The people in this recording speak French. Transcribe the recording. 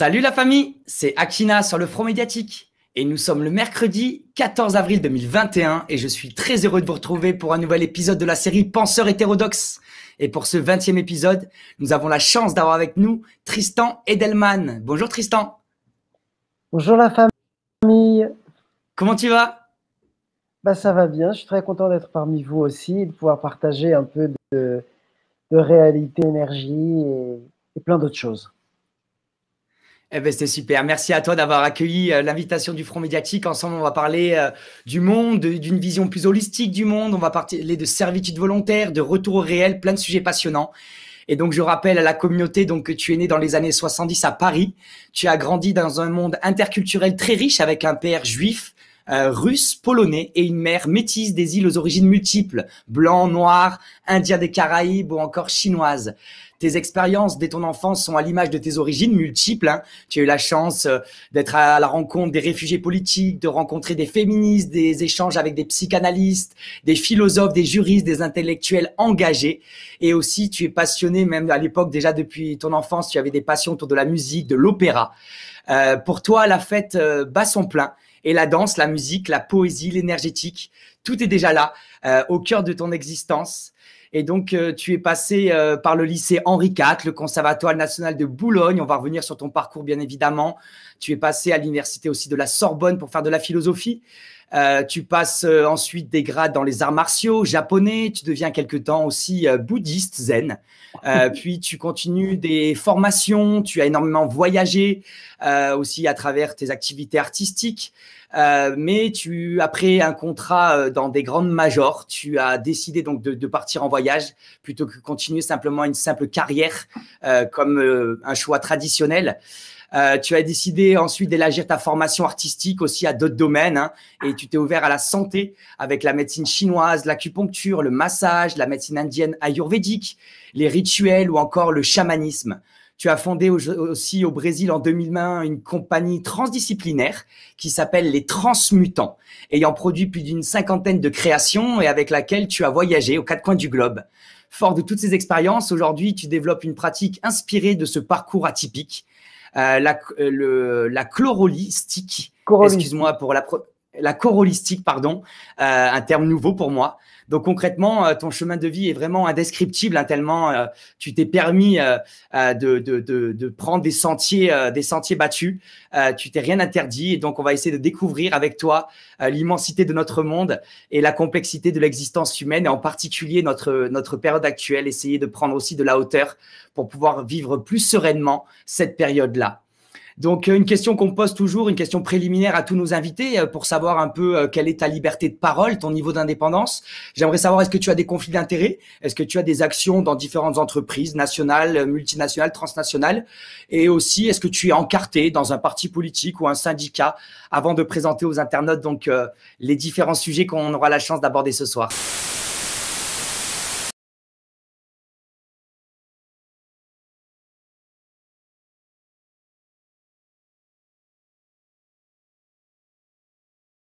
Salut la famille, c'est Akina sur le front médiatique et nous sommes le mercredi 14 avril 2021 et je suis très heureux de vous retrouver pour un nouvel épisode de la série Penseurs hétérodoxes. Et pour ce 20e épisode, nous avons la chance d'avoir avec nous Tristan Edelman. Bonjour Tristan. Bonjour la famille. Comment tu vas bah, Ça va bien, je suis très content d'être parmi vous aussi et de pouvoir partager un peu de, réalité, énergie et plein d'autres choses. Eh ben, super. Merci à toi d'avoir accueilli euh, l'invitation du Front médiatique. Ensemble, on va parler euh, du monde, d'une vision plus holistique du monde. On va parler de servitude volontaire, de retour au réel, plein de sujets passionnants. Et donc, je rappelle à la communauté donc, que tu es né dans les années 70 à Paris. Tu as grandi dans un monde interculturel très riche avec un père juif, euh, russe, polonais et une mère métisse des îles aux origines multiples, blanc, noir, indiens des Caraïbes ou encore chinoise. Tes expériences dès ton enfance sont à l'image de tes origines multiples. Hein. Tu as eu la chance euh, d'être à la rencontre des réfugiés politiques, de rencontrer des féministes, des échanges avec des psychanalystes, des philosophes, des juristes, des intellectuels engagés. Et aussi, tu es passionné, même à l'époque déjà depuis ton enfance, tu avais des passions autour de la musique, de l'opéra. Euh, pour toi, la fête euh, bat son plein et la danse, la musique, la poésie, l'énergétique, tout est déjà là, euh, au cœur de ton existence. Et donc, euh, tu es passé euh, par le lycée Henri IV, le Conservatoire national de Boulogne. On va revenir sur ton parcours, bien évidemment. Tu es passé à l'université aussi de la Sorbonne pour faire de la philosophie. Euh, tu passes euh, ensuite des grades dans les arts martiaux japonais. Tu deviens quelque temps aussi euh, bouddhiste zen. puis tu continues des formations. Tu as énormément voyagé aussi à travers tes activités artistiques. mais tu, après un contrat dans des grandes majors, tu as décidé donc de, partir en voyage plutôt que de continuer simplement une simple carrière comme un choix traditionnel. Euh, tu as décidé ensuite d'élargir ta formation artistique aussi à d'autres domaines hein, et tu t'es ouvert à la santé avec la médecine chinoise, l'acupuncture, le massage, la médecine indienne ayurvédique, les rituels ou encore le chamanisme. Tu as fondé aussi au Brésil en 2001 une compagnie transdisciplinaire qui s'appelle les Transmutants, ayant produit plus d'une cinquantaine de créations et avec laquelle tu as voyagé aux quatre coins du globe. Fort de toutes ces expériences, aujourd'hui, tu développes une pratique inspirée de ce parcours atypique, euh, la, euh, le, la chlorolistique. Excuse-moi pour la, la corolistique, pardon, euh, un terme nouveau pour moi. Donc concrètement, euh, ton chemin de vie est vraiment indescriptible, hein, tellement euh, tu t'es permis de, de, prendre des sentiers, des sentiers battus. tu t'es rien interdit, et donc on va essayer de découvrir avec toi l'immensité de notre monde et la complexité de l'existence humaine, et en particulier notre notre période actuelle. Essayer de prendre aussi de la hauteur pour pouvoir vivre plus sereinement cette période-là. Donc, euh, une question qu'on pose toujours, une question préliminaire à tous nos invités euh, pour savoir un peu euh, quelle est ta liberté de parole, ton niveau d'indépendance. J'aimerais savoir, est-ce que tu as des conflits d'intérêts Est-ce que tu as des actions dans différentes entreprises, nationales, multinationales, transnationales Et aussi, est-ce que tu es encarté dans un parti politique ou un syndicat avant de présenter aux internautes donc les différents sujets qu'on aura la chance d'aborder ce soir